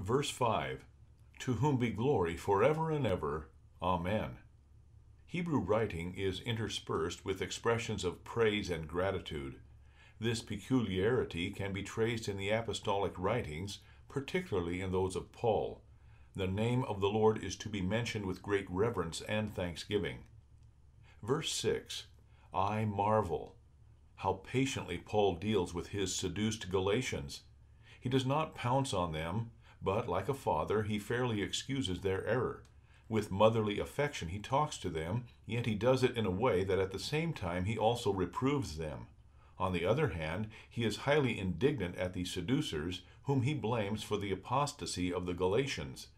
Verse 5 To whom be glory forever and ever. Amen. Hebrew writing is interspersed with expressions of praise and gratitude. This peculiarity can be traced in the apostolic writings, particularly in those of Paul. The name of the Lord is to be mentioned with great reverence and thanksgiving. Verse 6 I marvel how patiently Paul deals with his seduced Galatians. He does not pounce on them, but, like a father, he fairly excuses their error. With motherly affection, he talks to them, yet he does it in a way that at the same time he also reproves them. On the other hand, he is highly indignant at the seducers, whom he blames for the apostasy of the Galatians.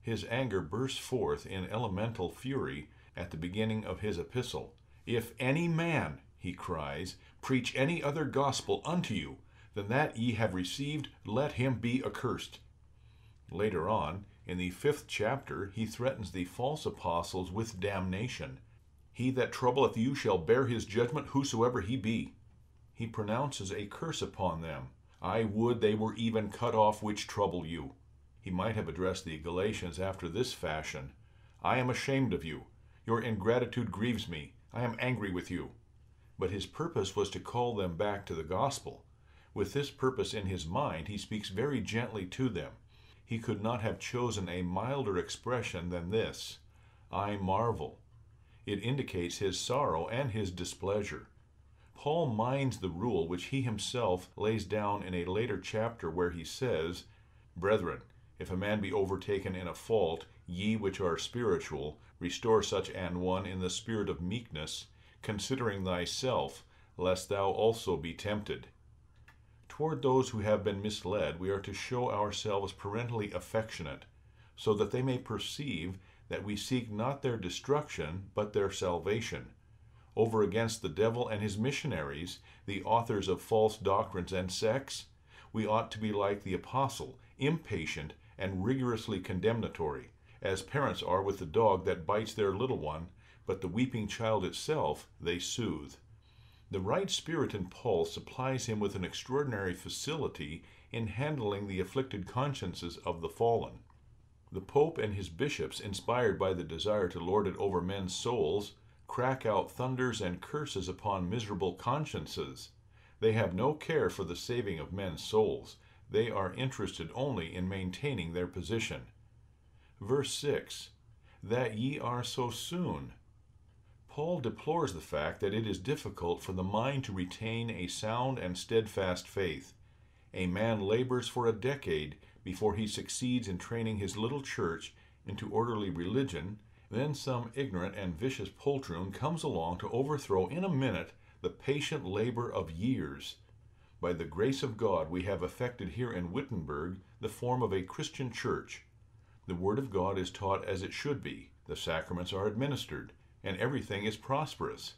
His anger bursts forth in elemental fury at the beginning of his epistle. If any man, he cries, preach any other gospel unto you than that ye have received, let him be accursed. Later on, in the fifth chapter, he threatens the false apostles with damnation. He that troubleth you shall bear his judgment, whosoever he be. He pronounces a curse upon them. I would they were even cut off which trouble you. He might have addressed the Galatians after this fashion I am ashamed of you. Your ingratitude grieves me. I am angry with you. But his purpose was to call them back to the gospel. With this purpose in his mind, he speaks very gently to them he could not have chosen a milder expression than this I marvel. It indicates his sorrow and his displeasure. Paul minds the rule which he himself lays down in a later chapter where he says, Brethren, if a man be overtaken in a fault, ye which are spiritual, restore such an one in the spirit of meekness, considering thyself, lest thou also be tempted. Toward those who have been misled, we are to show ourselves parentally affectionate, so that they may perceive that we seek not their destruction, but their salvation. Over against the devil and his missionaries, the authors of false doctrines and sects, we ought to be like the apostle, impatient and rigorously condemnatory, as parents are with the dog that bites their little one, but the weeping child itself they soothe. The right spirit in Paul supplies him with an extraordinary facility in handling the afflicted consciences of the fallen. The Pope and his bishops, inspired by the desire to lord it over men's souls, crack out thunders and curses upon miserable consciences. They have no care for the saving of men's souls. They are interested only in maintaining their position. Verse 6 That ye are so soon, Paul deplores the fact that it is difficult for the mind to retain a sound and steadfast faith. A man labors for a decade before he succeeds in training his little church into orderly religion, then some ignorant and vicious poltroon comes along to overthrow in a minute the patient labor of years. By the grace of God, we have effected here in Wittenberg the form of a Christian church. The Word of God is taught as it should be, the sacraments are administered, and everything is prosperous.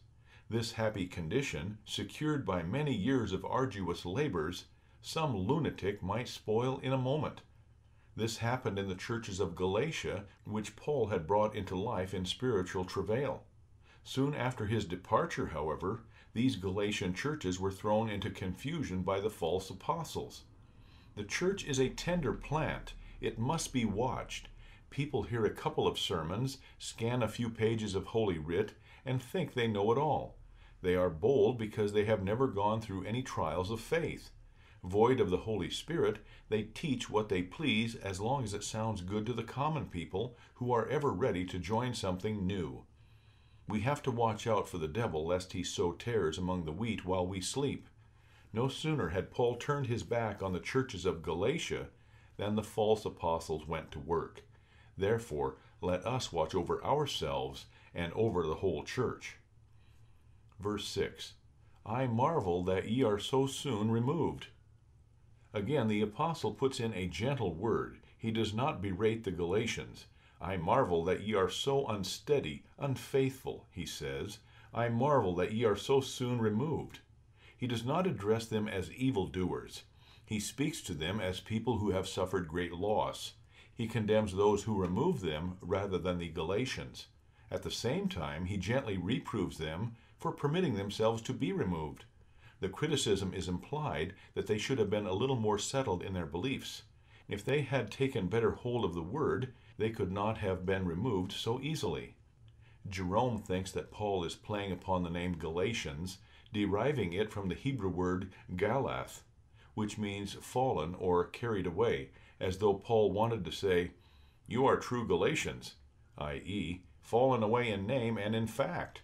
This happy condition, secured by many years of arduous labors, some lunatic might spoil in a moment. This happened in the churches of Galatia, which Paul had brought into life in spiritual travail. Soon after his departure, however, these Galatian churches were thrown into confusion by the false apostles. The church is a tender plant. It must be watched, people hear a couple of sermons, scan a few pages of Holy Writ, and think they know it all. They are bold because they have never gone through any trials of faith. Void of the Holy Spirit, they teach what they please as long as it sounds good to the common people who are ever ready to join something new. We have to watch out for the devil lest he sow tares among the wheat while we sleep. No sooner had Paul turned his back on the churches of Galatia than the false apostles went to work. Therefore, let us watch over ourselves and over the whole church. Verse 6 I marvel that ye are so soon removed. Again, the apostle puts in a gentle word. He does not berate the Galatians. I marvel that ye are so unsteady, unfaithful, he says. I marvel that ye are so soon removed. He does not address them as evildoers. He speaks to them as people who have suffered great loss he condemns those who remove them rather than the Galatians. At the same time, he gently reproves them for permitting themselves to be removed. The criticism is implied that they should have been a little more settled in their beliefs. If they had taken better hold of the word, they could not have been removed so easily. Jerome thinks that Paul is playing upon the name Galatians, deriving it from the Hebrew word galath, which means fallen or carried away, as though Paul wanted to say, You are true Galatians, i.e., fallen away in name and in fact.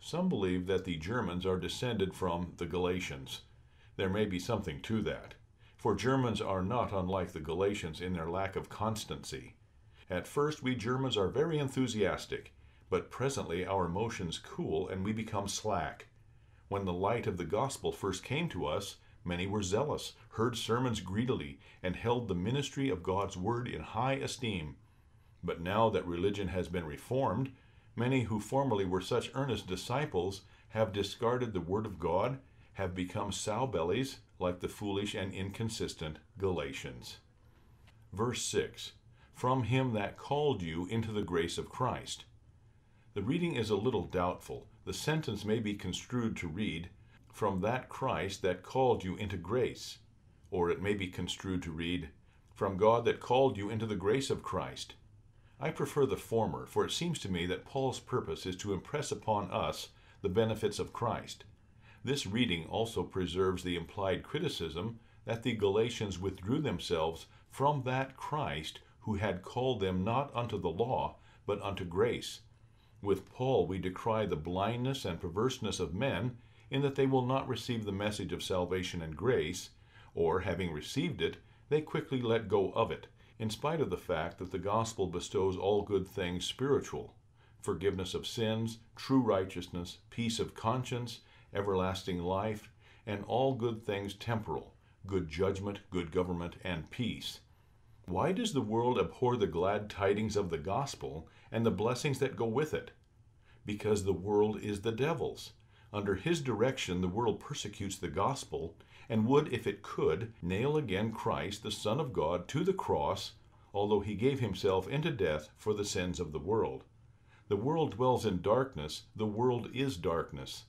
Some believe that the Germans are descended from the Galatians. There may be something to that, for Germans are not unlike the Galatians in their lack of constancy. At first, we Germans are very enthusiastic, but presently our emotions cool and we become slack. When the light of the gospel first came to us, Many were zealous, heard sermons greedily, and held the ministry of God's word in high esteem. But now that religion has been reformed, many who formerly were such earnest disciples have discarded the word of God, have become sow bellies, like the foolish and inconsistent Galatians. Verse 6 From him that called you into the grace of Christ. The reading is a little doubtful. The sentence may be construed to read, from that Christ that called you into grace. Or it may be construed to read, from God that called you into the grace of Christ. I prefer the former, for it seems to me that Paul's purpose is to impress upon us the benefits of Christ. This reading also preserves the implied criticism that the Galatians withdrew themselves from that Christ who had called them not unto the law, but unto grace. With Paul, we decry the blindness and perverseness of men in that they will not receive the message of salvation and grace, or, having received it, they quickly let go of it, in spite of the fact that the gospel bestows all good things spiritual forgiveness of sins, true righteousness, peace of conscience, everlasting life, and all good things temporal good judgment, good government, and peace. Why does the world abhor the glad tidings of the gospel and the blessings that go with it? Because the world is the devil's. Under his direction, the world persecutes the gospel and would, if it could, nail again Christ, the Son of God, to the cross, although he gave himself into death for the sins of the world. The world dwells in darkness, the world is darkness.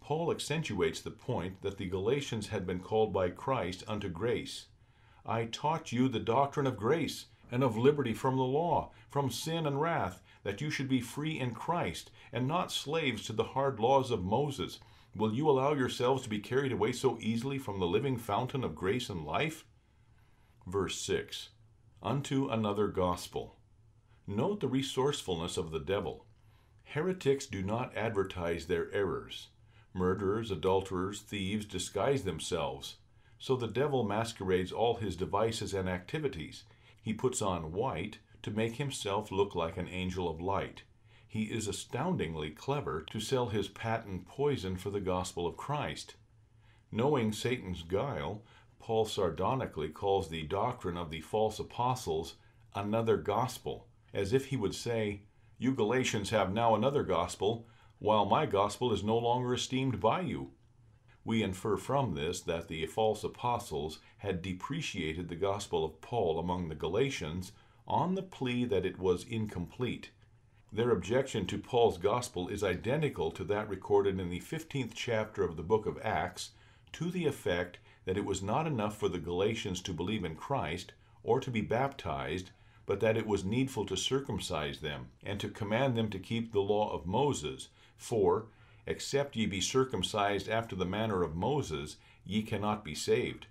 Paul accentuates the point that the Galatians had been called by Christ unto grace. I taught you the doctrine of grace and of liberty from the law, from sin and wrath that you should be free in Christ, and not slaves to the hard laws of Moses. Will you allow yourselves to be carried away so easily from the living fountain of grace and life? Verse 6 Unto another gospel. Note the resourcefulness of the devil. Heretics do not advertise their errors. Murderers, adulterers, thieves disguise themselves. So the devil masquerades all his devices and activities. He puts on white to make himself look like an angel of light. He is astoundingly clever to sell his patent poison for the gospel of Christ. Knowing Satan's guile, Paul sardonically calls the doctrine of the false apostles another gospel, as if he would say, You Galatians have now another gospel, while my gospel is no longer esteemed by you. We infer from this that the false apostles had depreciated the gospel of Paul among the Galatians on the plea that it was incomplete. Their objection to Paul's gospel is identical to that recorded in the 15th chapter of the book of Acts, to the effect that it was not enough for the Galatians to believe in Christ or to be baptized, but that it was needful to circumcise them and to command them to keep the law of Moses. For, except ye be circumcised after the manner of Moses, ye cannot be saved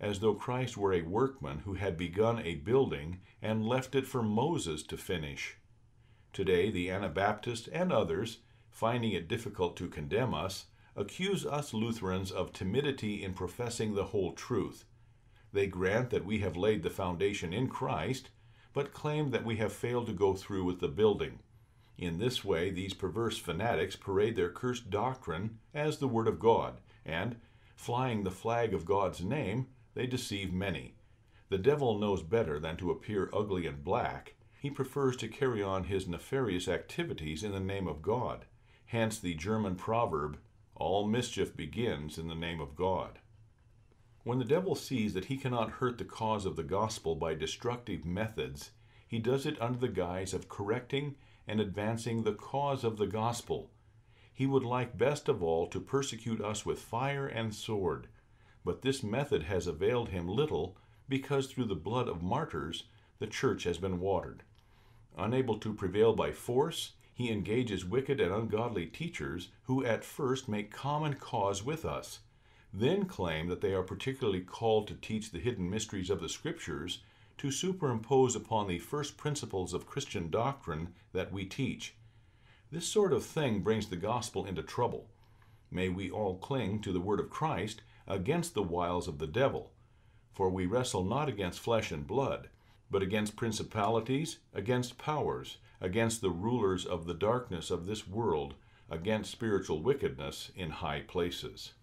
as though Christ were a workman who had begun a building and left it for Moses to finish. Today, the Anabaptists and others, finding it difficult to condemn us, accuse us Lutherans of timidity in professing the whole truth. They grant that we have laid the foundation in Christ, but claim that we have failed to go through with the building. In this way, these perverse fanatics parade their cursed doctrine as the Word of God, and, flying the flag of God's name, they deceive many. The devil knows better than to appear ugly and black. He prefers to carry on his nefarious activities in the name of God. Hence the German proverb, All mischief begins in the name of God. When the devil sees that he cannot hurt the cause of the gospel by destructive methods, he does it under the guise of correcting and advancing the cause of the gospel. He would like best of all to persecute us with fire and sword, but this method has availed him little because through the blood of martyrs the church has been watered. Unable to prevail by force, he engages wicked and ungodly teachers who at first make common cause with us, then claim that they are particularly called to teach the hidden mysteries of the Scriptures, to superimpose upon the first principles of Christian doctrine that we teach. This sort of thing brings the gospel into trouble. May we all cling to the word of Christ against the wiles of the devil. For we wrestle not against flesh and blood, but against principalities, against powers, against the rulers of the darkness of this world, against spiritual wickedness in high places.